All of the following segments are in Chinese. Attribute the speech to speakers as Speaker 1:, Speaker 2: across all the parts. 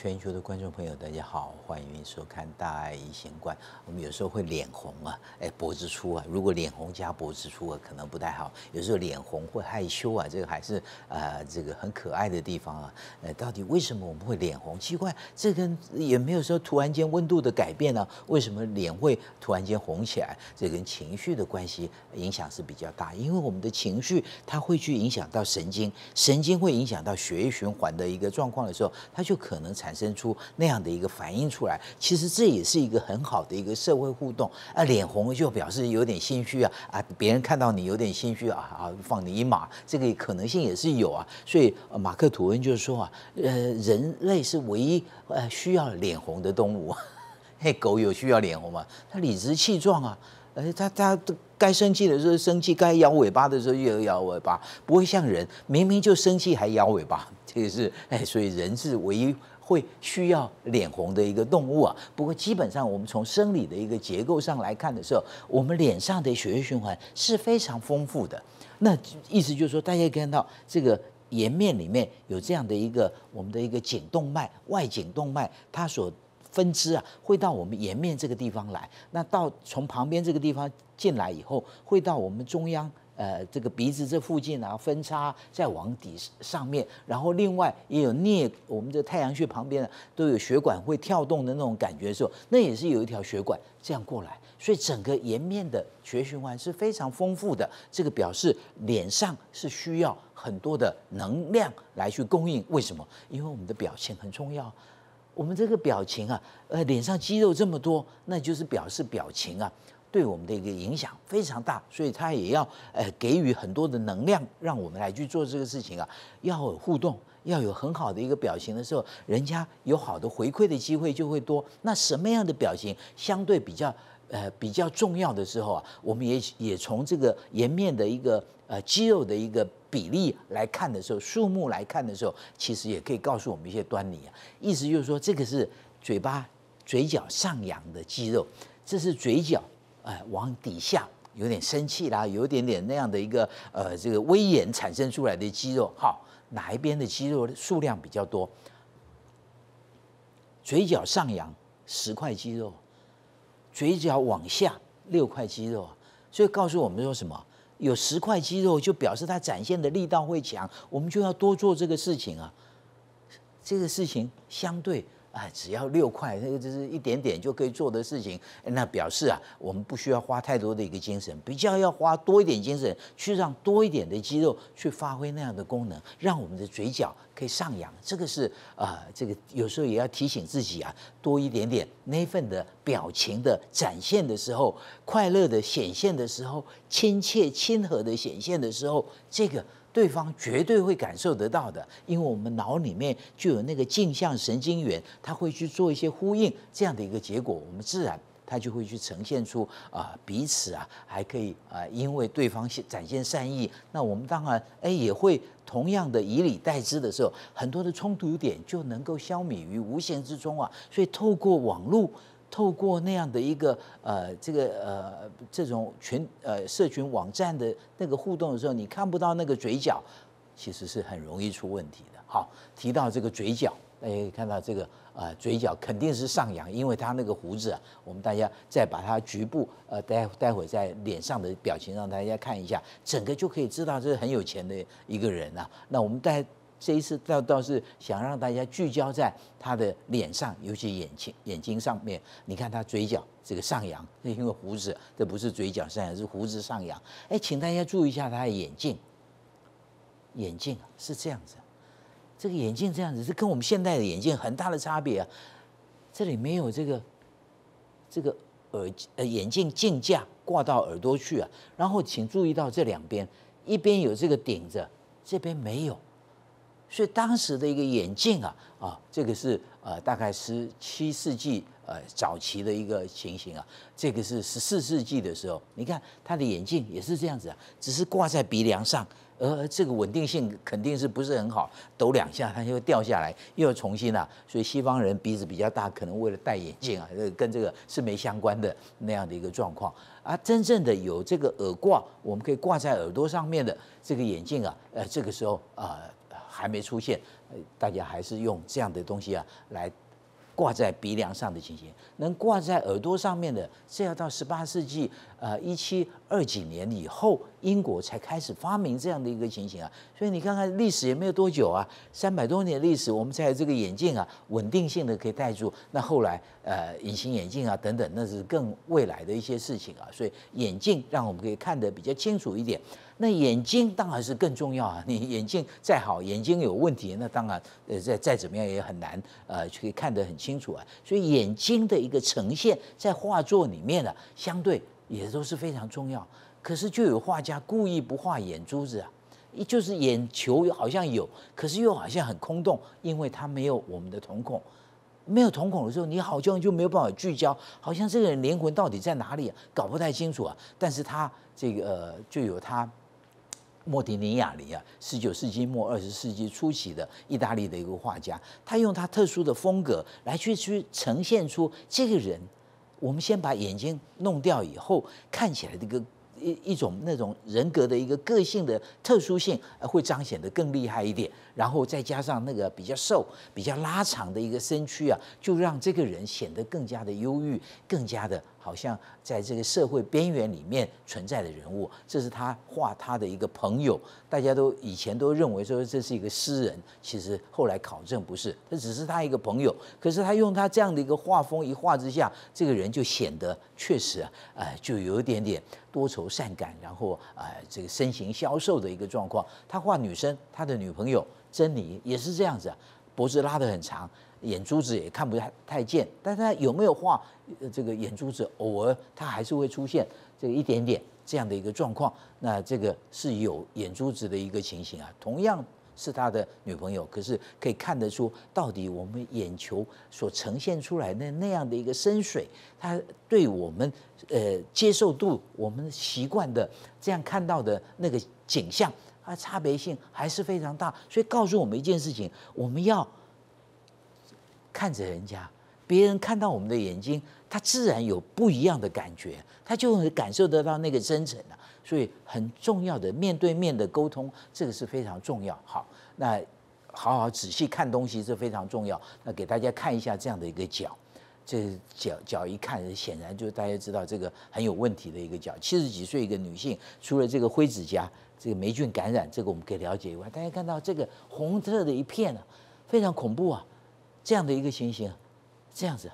Speaker 1: 全球的观众朋友，大家好，欢迎收看《大爱医行观》。我们有时候会脸红啊，哎，脖子粗啊。如果脸红加脖子粗啊，可能不太好。有时候脸红会害羞啊，这个还是呃，这个很可爱的地方啊。呃，到底为什么我们会脸红？奇怪，这跟也没有说突然间温度的改变呢？为什么脸会突然间红起来？这跟情绪的关系影响是比较大，因为我们的情绪它会去影响到神经，神经会影响到血液循环的一个状况的时候，它就可能产。产生出那样的一个反应出来，其实这也是一个很好的一个社会互动啊！脸红就表示有点心虚啊啊！别人看到你有点心虚啊啊，放你一马，这个可能性也是有啊。所以马克吐温就是说啊，呃，人类是唯一呃需要脸红的动物，狗有需要脸红吗？它理直气壮啊，而且它该生气的时候生气，该摇尾巴的时候又摇尾巴，不会像人明明就生气还摇尾巴，这个是哎，所以人是唯一。会需要脸红的一个动物啊，不过基本上我们从生理的一个结构上来看的时候，我们脸上的血液循环是非常丰富的。那意思就是说，大家看到这个颜面里面有这样的一个我们的一个颈动脉、外颈动脉，它所分支啊，会到我们颜面这个地方来。那到从旁边这个地方进来以后，会到我们中央。呃，这个鼻子这附近啊，分叉再往底上面，然后另外也有颞，我们的太阳穴旁边呢都有血管会跳动的那种感觉的时候，那也是有一条血管这样过来，所以整个颜面的血循环是非常丰富的。这个表示脸上是需要很多的能量来去供应，为什么？因为我们的表情很重要，我们这个表情啊，呃，脸上肌肉这么多，那就是表示表情啊。对我们的一个影响非常大，所以他也要呃给予很多的能量，让我们来去做这个事情啊。要有互动，要有很好的一个表情的时候，人家有好的回馈的机会就会多。那什么样的表情相对比较呃比较重要的时候啊？我们也也从这个颜面的一个呃肌肉的一个比例来看的时候，数目来看的时候，其实也可以告诉我们一些端倪啊。意思就是说，这个是嘴巴嘴角上扬的肌肉，这是嘴角。哎，往底下有点生气啦，有一点点那样的一个呃，这个威严产生出来的肌肉，好，哪一边的肌肉数量比较多？嘴角上扬十块肌肉，嘴角往下六块肌肉，所以告诉我们说什么？有十块肌肉就表示它展现的力道会强，我们就要多做这个事情啊，这个事情相对。啊，只要六块，那个就是一点点就可以做的事情。那表示啊，我们不需要花太多的一个精神，比较要花多一点精神去让多一点的肌肉去发挥那样的功能，让我们的嘴角可以上扬。这个是啊，这个有时候也要提醒自己啊，多一点点那份的表情的展现的时候，快乐的显现的时候，亲切亲和的显现的时候，这个。对方绝对会感受得到的，因为我们脑里面就有那个镜像神经元，它会去做一些呼应，这样的一个结果，我们自然它就会去呈现出啊彼此啊还可以啊，因为对方展现善意，那我们当然哎也会同样的以礼待之的时候，很多的冲突点就能够消弭于无形之中啊，所以透过网络。透过那样的一个呃这个呃这种群呃社群网站的那个互动的时候，你看不到那个嘴角，其实是很容易出问题的。好，提到这个嘴角，大家可以看到这个呃嘴角肯定是上扬，因为他那个胡子啊，我们大家再把它局部呃待待会在脸上的表情让大家看一下，整个就可以知道这是很有钱的一个人呐。那我们再。这一次倒倒是想让大家聚焦在他的脸上，尤其眼睛眼睛上面。你看他嘴角这个上扬，是因为胡子，这不是嘴角上扬，是胡子上扬。哎，请大家注意一下他的眼镜，眼镜啊是这样子，这个眼镜这样子是跟我们现代的眼镜很大的差别啊。这里没有这个这个耳呃眼镜镜架挂到耳朵去啊。然后请注意到这两边，一边有这个顶着，这边没有。所以当时的一个眼镜啊，啊，这个是呃，大概十七世纪呃早期的一个情形啊。这个是十四世纪的时候，你看他的眼镜也是这样子啊，只是挂在鼻梁上，而这个稳定性肯定是不是很好，抖两下它就掉下来，又要重新啊。所以西方人鼻子比较大，可能为了戴眼镜啊，跟这个是没相关的那样的一个状况啊。真正的有这个耳挂，我们可以挂在耳朵上面的这个眼镜啊，呃，这个时候啊。还没出现，大家还是用这样的东西啊来挂在鼻梁上的情形，能挂在耳朵上面的，是要到十八世纪，呃，一七二几年以后，英国才开始发明这样的一个情形啊。所以你看看历史也没有多久啊，三百多年历史，我们在这个眼镜啊，稳定性的可以戴住。那后来呃，隐形眼镜啊等等，那是更未来的一些事情啊。所以眼镜让我们可以看得比较清楚一点。那眼睛当然是更重要啊！你眼睛再好，眼睛有问题，那当然，呃，再再怎么样也很难，呃，去看得很清楚啊。所以眼睛的一个呈现，在画作里面呢，相对也都是非常重要。可是就有画家故意不画眼珠子啊，就是眼球好像有，可是又好像很空洞，因为它没有我们的瞳孔，没有瞳孔的时候，你好像就没有办法聚焦，好像这个人灵魂到底在哪里啊，搞不太清楚啊。但是他这个就有他。莫迪尼亚尼啊，十九世纪末二十世纪初期的意大利的一个画家，他用他特殊的风格来去去呈现出这个人。我们先把眼睛弄掉以后，看起来这个一一种那种人格的一个个性的特殊性，会彰显的更厉害一点。然后再加上那个比较瘦、比较拉长的一个身躯啊，就让这个人显得更加的忧郁，更加的。好像在这个社会边缘里面存在的人物，这是他画他的一个朋友。大家都以前都认为说这是一个诗人，其实后来考证不是，他只是他一个朋友。可是他用他这样的一个画风一画之下，这个人就显得确实呃，就有一点点多愁善感，然后啊，这个身形消瘦的一个状况。他画女生，他的女朋友珍妮也是这样子脖子拉得很长，眼珠子也看不太太见，但是有没有画这个眼珠子？偶尔他还是会出现这个一点点这样的一个状况，那这个是有眼珠子的一个情形啊。同样是他的女朋友，可是可以看得出，到底我们眼球所呈现出来的那样的一个深水，它对我们呃接受度，我们习惯的这样看到的那个景象。啊，差别性还是非常大，所以告诉我们一件事情：我们要看着人家，别人看到我们的眼睛，他自然有不一样的感觉，他就感受得到那个真诚的。所以很重要的面对面的沟通，这个是非常重要。好，那好好仔细看东西是非常重要。那给大家看一下这样的一个角。这脚脚一看，显然就大家知道这个很有问题的一个脚。七十几岁一个女性，除了这个灰指甲、这个霉菌感染这个我们可以了解以外，大家看到这个红色的一片啊，非常恐怖啊！这样的一个情形，这样子，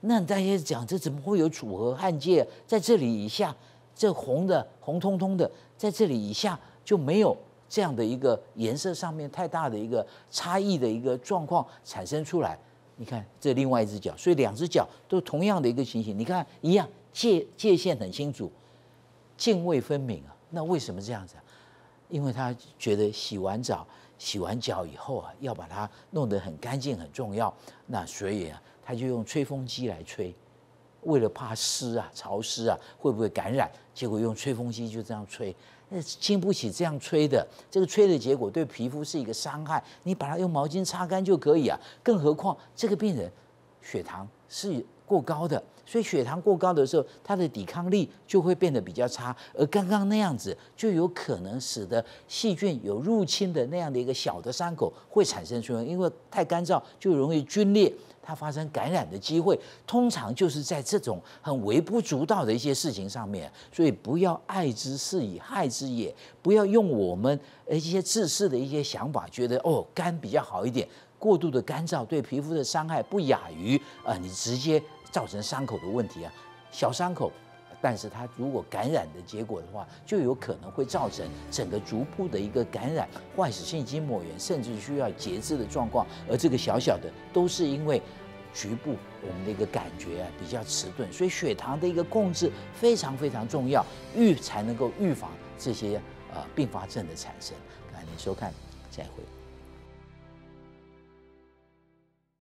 Speaker 1: 那大家讲这怎么会有组合焊接在这里以下？这红的红彤彤的在这里以下就没有这样的一个颜色上面太大的一个差异的一个状况产生出来。你看这另外一只脚，所以两只脚都同样的一个情形。你看一样界界限很清楚，泾渭分明啊。那为什么这样子？因为他觉得洗完澡、洗完脚以后啊，要把它弄得很干净很重要。那所以啊，他就用吹风机来吹，为了怕湿啊、潮湿啊，会不会感染？结果用吹风机就这样吹。那经不起这样吹的，这个吹的结果对皮肤是一个伤害。你把它用毛巾擦干就可以啊，更何况这个病人血糖是。过高的，所以血糖过高的时候，它的抵抗力就会变得比较差。而刚刚那样子，就有可能使得细菌有入侵的那样的一个小的伤口会产生作用，因为太干燥就容易皲裂，它发生感染的机会，通常就是在这种很微不足道的一些事情上面。所以不要爱之是以害之也，不要用我们一些自私的一些想法，觉得哦，干比较好一点，过度的干燥对皮肤的伤害不亚于啊，你直接。造成伤口的问题啊，小伤口，但是它如果感染的结果的话，就有可能会造成整个足部的一个感染、坏死性筋膜炎，甚至需要截肢的状况。而这个小小的，都是因为局部我们的一个感觉啊比较迟钝，所以血糖的一个控制非常非常重要，预才能够预防这些呃并发症的产生。感谢收看，再会。